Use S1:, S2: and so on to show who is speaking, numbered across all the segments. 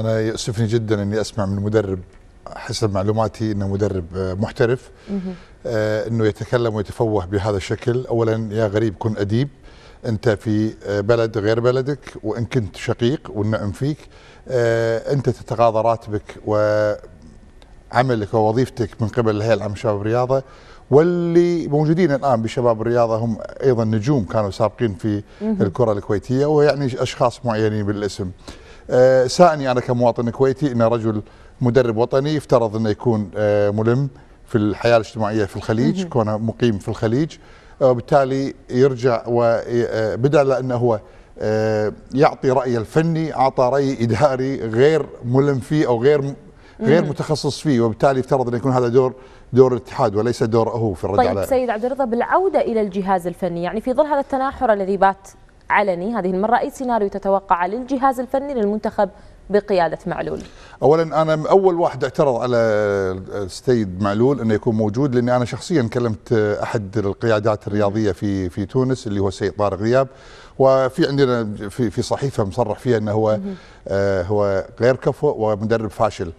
S1: أنا يؤسفني جدا أني أسمع من مدرب حسب معلوماتي أنه مدرب آه، محترف آه، أنه يتكلم ويتفوه بهذا الشكل أولا يا غريب كن أديب أنت في آه، بلد غير بلدك وإن كنت شقيق والنعم فيك أنت تتغاضى راتبك وعملك ووظيفتك من قبل الهيئة العامة شباب الرياضة واللي موجودين الان بشباب الرياضه هم ايضا نجوم كانوا سابقين في الكره الكويتيه ويعني اشخاص معينين بالاسم. آه، ساءني انا كمواطن كويتي ان رجل مدرب وطني يفترض انه يكون آه، ملم في الحياه الاجتماعيه في الخليج كونه مقيم في الخليج آه، وبالتالي يرجع وبدل انه هو يعطي رايه الفني اعطى راي اداري غير ملم فيه او غير غير متخصص فيه وبالتالي يفترض ان يكون هذا دور دور الاتحاد وليس دور هو في الرد طيب على سيد
S2: عبد الرضا بالعوده الى الجهاز الفني يعني في ظل هذا التناحر الذي بات علني هذه المرة أي سيناريو تتوقع للجهاز الفني للمنتخب بقيادة معلول
S1: أولا أنا أول واحد اعترض على السيد معلول أنه يكون موجود لأني أنا شخصيا كلمت أحد القيادات الرياضية في في تونس اللي هو السيد طارق غياب وفي عندنا في في صحيفة مصرح فيها أنه هو آه هو غير كفؤ ومدرب فاشل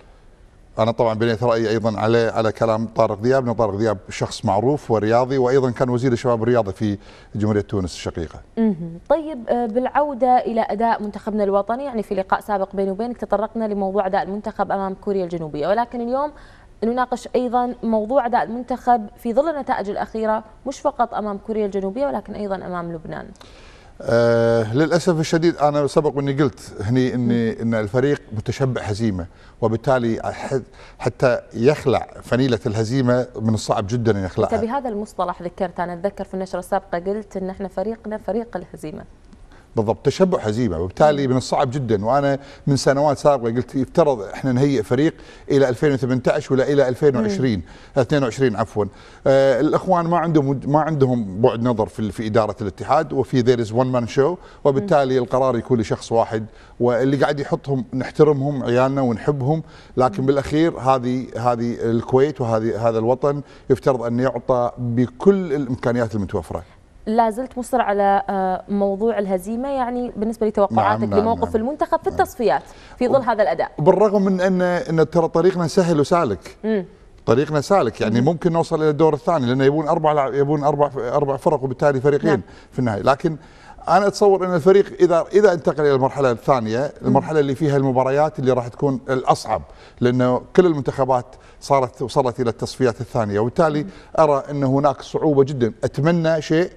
S1: انا طبعا بنيت رايي ايضا على على كلام طارق دياب لان طارق دياب شخص معروف ورياضي وايضا كان وزير الشباب الرياضي في جمهوريه تونس الشقيقه.
S2: طيب آه، بالعوده الى اداء منتخبنا الوطني يعني في لقاء سابق بيني وبينك تطرقنا لموضوع اداء المنتخب امام كوريا الجنوبيه ولكن اليوم نناقش ايضا موضوع اداء المنتخب في ظل النتائج الاخيره مش فقط امام كوريا الجنوبيه ولكن ايضا امام لبنان.
S1: آه للاسف الشديد انا سبق اني قلت هني اني ان الفريق متشبع هزيمه وبالتالي حتى يخلع فنيله الهزيمه من الصعب جدا ان يخلعها. انت طيب،
S2: بهذا المصطلح ذكرت انا اتذكر في النشره السابقه قلت ان احنا فريقنا فريق الهزيمه.
S1: بالضبط تشبع هزيمه وبالتالي من الصعب جدا وانا من سنوات سابقه قلت يفترض احنا نهيئ فريق الى 2018 ولا الى 2020 مم. 22 عفوا آه الاخوان ما عندهم ما عندهم بعد نظر في, في اداره الاتحاد وفي ذير از وان مان شو وبالتالي مم. القرار يكون لشخص واحد واللي قاعد يحطهم نحترمهم عيالنا ونحبهم لكن بالاخير هذه هذه الكويت وهذه هذا الوطن يفترض ان يعطى بكل الامكانيات المتوفره
S2: لا زلت مصر على آه، موضوع الهزيمه يعني بالنسبه لتوقعاتك نعم, نعم، لموقف نعم المنتخب في نعم. التصفيات في ظل هذا الاداء
S1: بالرغم من ان ان ترى طريقنا سهل وسالك طريقنا سالك يعني ممكن نوصل الى الدور الثاني لانه يبون اربع يبون اربع اربع فرق وبالتالي فريقين نعم. في النهايه لكن انا اتصور ان الفريق اذا اذا انتقل الى المرحله الثانيه المرحله اللي فيها المباريات اللي راح تكون الاصعب لانه كل المنتخبات صارت وصلت الى التصفيات الثانيه وبالتالي ارى ان هناك صعوبه جدا اتمنى شيء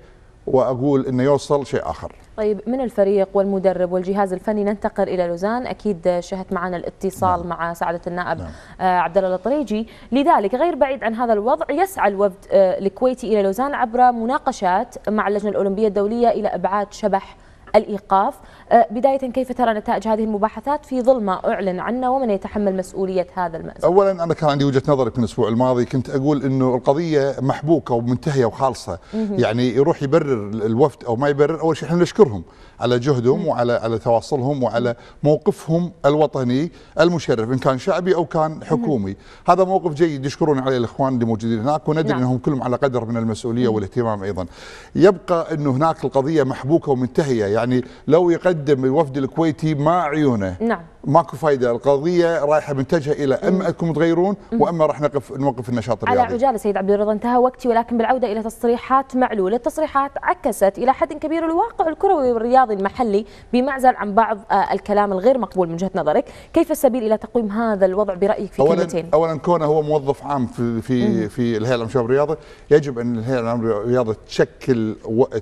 S1: واقول انه يوصل شيء اخر
S2: طيب من الفريق والمدرب والجهاز الفني ننتقل الى لوزان اكيد شهدت معنا الاتصال نعم. مع سعاده النائب نعم. آه، عبد الله الطريجي لذلك غير بعيد عن هذا الوضع يسعى الوفد آه، الكويتي الى لوزان عبر مناقشات مع اللجنه الاولمبيه الدوليه الى ابعاد شبح الإيقاف آه، بداية كيف ترى نتائج هذه المباحثات في ظل ما أعلن عنه ومن يتحمل مسؤولية هذا المأزق
S1: أولا أنا كان عندي وجهة نظري في الأسبوع الماضي كنت أقول أنه القضية محبوكة ومنتهية وخالصة يعني يروح يبرر الوفد أو ما يبرر أول شيء احنا نشكرهم على جهدهم وعلى على تواصلهم وعلى موقفهم الوطني المشرف إن كان شعبي أو كان حكومي هذا موقف جيد يشكرون عليه الإخوان اللي موجودين هناك وندري نعم. أنهم كلهم على قدر من المسؤولية والاهتمام أيضا يبقى أنه هناك القضية محبوكة ومنتهية يعني يعني لو يقدم الوفد الكويتي ما عيونه نعم ماكو فايده القضيه رايحه متجهه الى اما انكم تغيرون واما راح نقف نوقف النشاط الرياضي على
S2: عجاله سيد عبد الرضا انتهى وقتي ولكن بالعوده الى تصريحات معلول التصريحات عكست الى حد كبير الواقع الكروي والرياضي المحلي بمعزل عن بعض آه، الكلام الغير مقبول من وجهه نظرك كيف السبيل الى تقويم هذا الوضع برايك في أولاً كلمتين
S1: اولا كونه هو موظف عام في في في الهيئه العامه للرياضه يجب ان الهيئه العامه للرياضه تشكل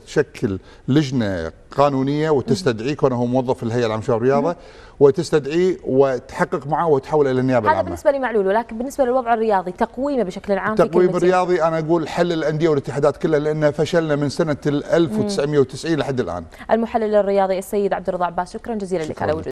S1: تشكل لجنه قانونيه وتستدعيك وانا هو موظف في الهيئه العامه للشباب والرياضه وتستدعيه وتحقق معه وتحول الى النيابه العامه. هذا بالنسبه
S2: لمعلول ولكن بالنسبه للوضع الرياضي تقويمه بشكل عام تقويم
S1: الرياضي انا اقول حل الانديه والاتحادات كلها لان فشلنا من سنه 1990 لحد الان.
S2: المحلل الرياضي السيد عبد الرضا عباس شكرا جزيلا شكرا لك على وجودك.